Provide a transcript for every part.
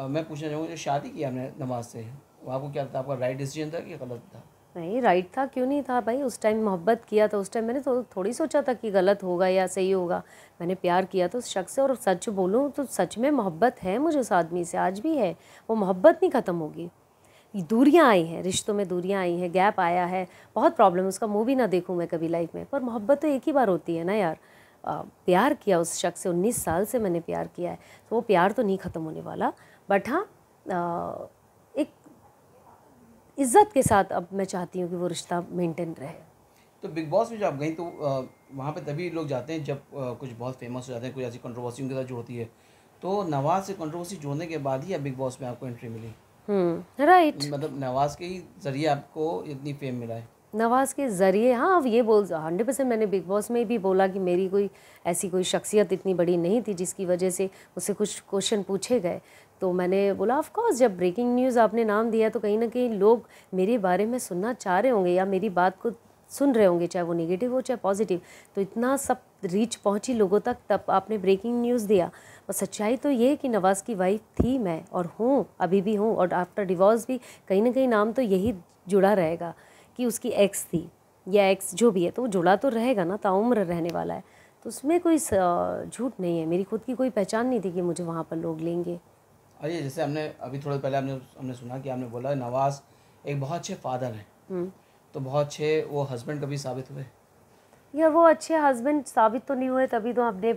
मैं पूछना चाहूँगा जो शादी की हमने नमाज से वो आपको क्या था आपका राइट डिसीजन था कि गलत था नहीं राइट था क्यों नहीं था भाई उस टाइम मोहब्बत किया था उस टाइम मैंने तो थोड़ी सोचा था कि गलत होगा या सही होगा मैंने प्यार किया तो उस शख्स से और सच बोलूँ तो सच में मोहब्बत है मुझे उस आदमी से आज भी है वो मोहब्बत नहीं ख़त्म होगी दूरियाँ आई हैं रिश्तों में दूरियाँ आई हैं गैप आया है बहुत प्रॉब्लम उसका मुँह भी ना देखूँ मैं कभी लाइफ में पर मोहब्बत तो एक ही बार होती है ना यार प्यार किया उस शख्स से उन्नीस साल से मैंने प्यार किया है तो वो प्यार तो नहीं ख़त्म होने वाला बट हाँ एक इज्जत के साथ अब मैं चाहती हूँ कि वो रिश्ता मेंटेन रहे तो बिग बॉस में जब आप गई तो वहाँ पे तभी लोग जाते हैं जब कुछ बहुत फेमस हो जाते हैं कुछ ऐसी कंट्रोवर्सी उनके साथ जुड़ती है तो नवाज से कंट्रोवर्सी जोड़ने के बाद ही अब बिग बॉस में आपको एंट्री मिली राइट हम्म, right. मतलब नवाज के ही जरिए आपको इतनी फेम मिला है नवाज़ के ज़रिए हाँ अब ये बोल हंड्रेड परसेंट मैंने बिग बॉस में भी बोला कि मेरी कोई ऐसी कोई शख्सियत इतनी बड़ी नहीं थी जिसकी वजह से मुझसे कुछ क्वेश्चन पूछे गए तो मैंने बोला ऑफकोर्स जब ब्रेकिंग न्यूज़ आपने नाम दिया तो कहीं ना कहीं लोग मेरे बारे में सुनना चाह रहे होंगे या मेरी बात को सुन रहे होंगे चाहे वो नेगेटिव हो चाहे पॉजिटिव तो इतना सब रीच पहुंची लोगों तक तब आपने ब्रेकिंग न्यूज़ दिया और सच्चाई तो ये है कि नवाज़ की वाइफ थी मैं और हूँ अभी भी हूँ और आफ्टर डिवोर्स भी कहीं ना कहीं नाम तो यही जुड़ा रहेगा कि उसकी एक्स थी या एक्स जो भी है तो वो जुड़ा तो रहेगा ना ताउम्र तो रहने वाला है तो उसमें कोई झूठ नहीं है मेरी खुद की कोई पहचान नहीं थी कि मुझे वहाँ पर लोग लेंगे और ये जैसे हमने अभी थोड़ा पहले हमने हमने सुना कि आपने बोला नवाज एक बहुत अच्छे फादर हैं हम्म। तो बहुत अच्छे वो हस्बैंड कभी साबित हुए यार वो अच्छे हस्बैंड साबित तो नहीं हुए तभी तो आपने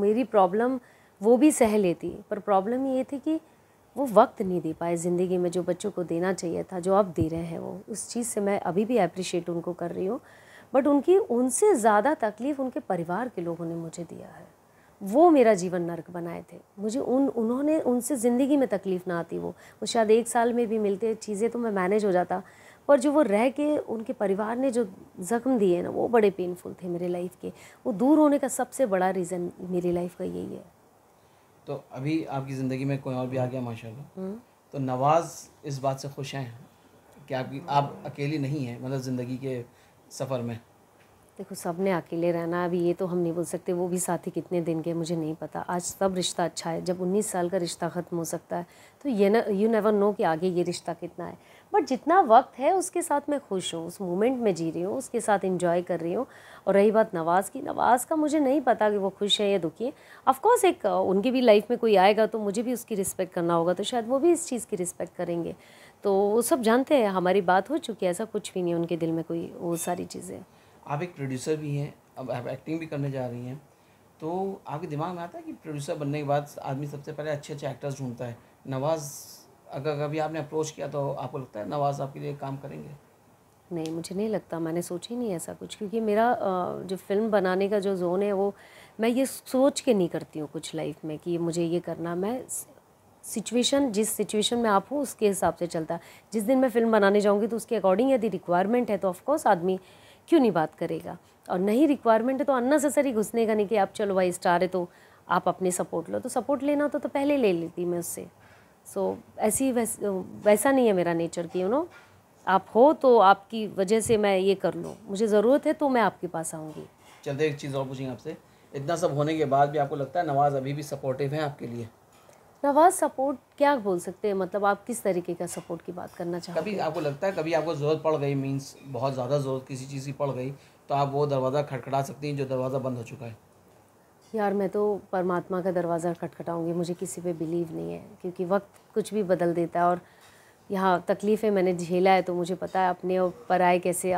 मेरी प्रॉब्लम वो भी सह लेती पर प्रॉब्लम ये थी कि वो वक्त नहीं दे पाए ज़िंदगी में जो बच्चों को देना चाहिए था जो आप दे रहे हैं वो उस चीज़ से मैं अभी भी अप्रिशिएट उनको कर रही हूँ बट उनकी उनसे ज़्यादा तकलीफ़ उनके परिवार के लोगों ने मुझे दिया है वो मेरा जीवन नरक बनाए थे मुझे उन उन्होंने उनसे ज़िंदगी में तकलीफ़ ना आती वो वो शायद एक साल में भी मिलते चीज़ें तो मैं मैनेज हो जाता पर जो वो रह के उनके परिवार ने जो ज़ख्म दिए ना वो बड़े पेनफुल थे मेरे लाइफ के वो दूर होने का सबसे बड़ा रीज़न मेरी लाइफ का यही है तो अभी आपकी ज़िंदगी में कोई और भी आ गया माशाल्लाह हम्म। तो नवाज़ इस बात से खुश हैं कि आपकी आप अकेली नहीं हैं मतलब ज़िंदगी के सफ़र में देखो सब ने अकेले रहना अभी ये तो हम नहीं बोल सकते वो भी साथी कितने दिन के मुझे नहीं पता आज सब रिश्ता अच्छा है जब 19 साल का रिश्ता ख़त्म हो सकता है तो ये ना यू नेवर नो कि आगे ये रिश्ता कितना है बट जितना वक्त है उसके साथ मैं खुश हूँ उस मोमेंट में जी रही हूँ उसके साथ इंजॉय कर रही हूँ और रही बात नवाज़ की नवाज़ का मुझे नहीं पता कि वो खुश है या दुखी है अफकोर्स एक उनकी भी लाइफ में कोई आएगा तो मुझे भी उसकी रिस्पेक्ट करना होगा तो शायद वो भी इस चीज़ की रिस्पेक्ट करेंगे तो वो सब जानते हैं हमारी बात हो चुकी है ऐसा कुछ भी नहीं है उनके दिल में कोई वो सारी चीज़ें आप एक प्रोड्यूसर भी हैं अब आप एक्टिंग भी करने जा रही हैं तो आपके दिमाग में आता है कि प्रोड्यूसर बनने के बाद आदमी सबसे पहले अच्छे अच्छे एक्टर्स ढूंढता है नवाज़ अगर कभी आपने अप्रोच किया तो आपको लगता है नवाज़ आपके लिए काम करेंगे नहीं मुझे नहीं लगता मैंने सोचा ही नहीं ऐसा कुछ क्योंकि मेरा जो फिल्म बनाने का जो जोन है वो मैं ये सोच के नहीं करती हूँ कुछ लाइफ में कि मुझे ये करना मैं सिचुएशन जिस सिचुएशन में आप हो उसके हिसाब से चलता जिस दिन मैं फिल्म बनाने जाऊँगी तो उसके अकॉर्डिंग यदि रिक्वायरमेंट है तो ऑफकोर्स आदमी क्यों नहीं बात करेगा और नहीं रिक्वायरमेंट है तो अननेसेसरी घुसने का नहीं कि आप चलो भाई स्टार है तो आप अपनी सपोर्ट लो तो सपोर्ट लेना तो, तो पहले ले लेती मैं उससे सो ऐसी वैस, वैसा नहीं है मेरा नेचर कि यू नो आप हो तो आपकी वजह से मैं ये कर लूँ मुझे ज़रूरत है तो मैं आपके पास आऊँगी चलते एक चीज़ और पूछेंगे आपसे इतना सब होने के बाद भी आपको लगता है नवाज़ अभी भी सपोर्टिव है आपके लिए नवाज सपोर्ट क्या बोल सकते हैं मतलब आप किस तरीके का सपोर्ट की बात करना चाहते हैं कभी आपको लगता है कभी आपको ज़रूरत पड़ गई मीन्स बहुत ज़्यादा ज़रूरत किसी चीज़ की पड़ गई तो आप वो दरवाज़ा खटखड़ा सकती हैं जो दरवाज़ा बंद हो चुका है यार मैं तो परमात्मा का दरवाज़ा खटखटाऊँगी मुझे किसी पे बिलीव नहीं है क्योंकि वक्त कुछ भी बदल देता है और यहाँ तकलीफ़ें मैंने झेला है तो मुझे पता है अपने पर पराए कैसे